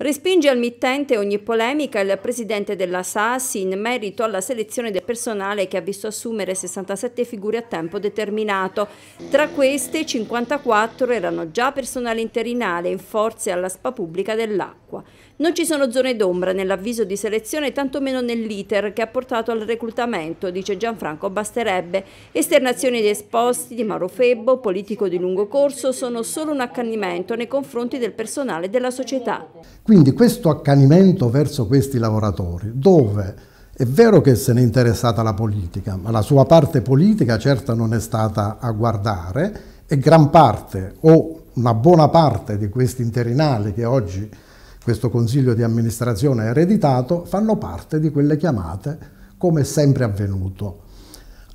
Respinge al mittente ogni polemica il presidente della SAS in merito alla selezione del personale che ha visto assumere 67 figure a tempo determinato. Tra queste 54 erano già personale interinale in forze alla SPA pubblica dell'A acqua. Non ci sono zone d'ombra nell'avviso di selezione, tantomeno nell'iter che ha portato al reclutamento, dice Gianfranco Basterebbe. Esternazioni di esposti di Mauro Febbo, politico di lungo corso, sono solo un accanimento nei confronti del personale della società. Quindi questo accanimento verso questi lavoratori, dove... È vero che se ne è interessata la politica, ma la sua parte politica certa non è stata a guardare e gran parte o una buona parte di questi interinali che oggi questo consiglio di amministrazione ereditato, fanno parte di quelle chiamate come è sempre avvenuto.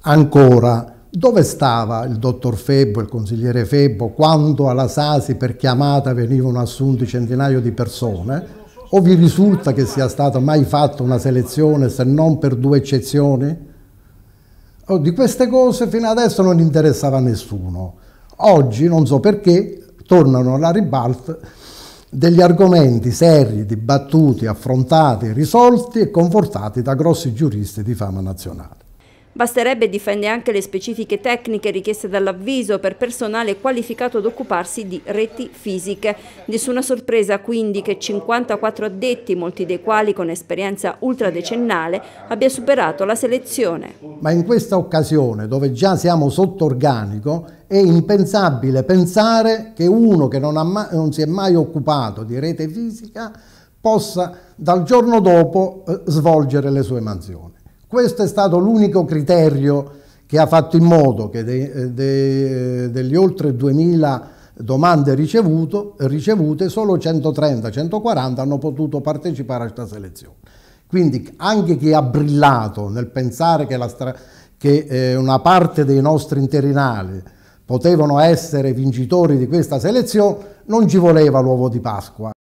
Ancora, dove stava il dottor Febbo, il consigliere Febbo, quando alla Sasi per chiamata venivano assunti centinaio di persone? O vi risulta che sia stata mai fatta una selezione se non per due eccezioni? Oh, di queste cose fino adesso non interessava nessuno. Oggi, non so perché, tornano alla ribalta degli argomenti seri, dibattuti, affrontati, risolti e confortati da grossi giuristi di fama nazionale. Basterebbe, difende anche le specifiche tecniche richieste dall'avviso per personale qualificato ad occuparsi di reti fisiche. Nessuna sorpresa quindi che 54 addetti, molti dei quali con esperienza ultradecennale, abbia superato la selezione. Ma in questa occasione, dove già siamo sotto organico, è impensabile pensare che uno che non, mai, non si è mai occupato di rete fisica possa dal giorno dopo eh, svolgere le sue mansioni. Questo è stato l'unico criterio che ha fatto in modo che de, eh, de, eh, degli oltre 2000 domande ricevuto, ricevute solo 130-140 hanno potuto partecipare a questa selezione. Quindi anche chi ha brillato nel pensare che, stra, che eh, una parte dei nostri interinali potevano essere vincitori di questa selezione, non ci voleva l'uovo di Pasqua.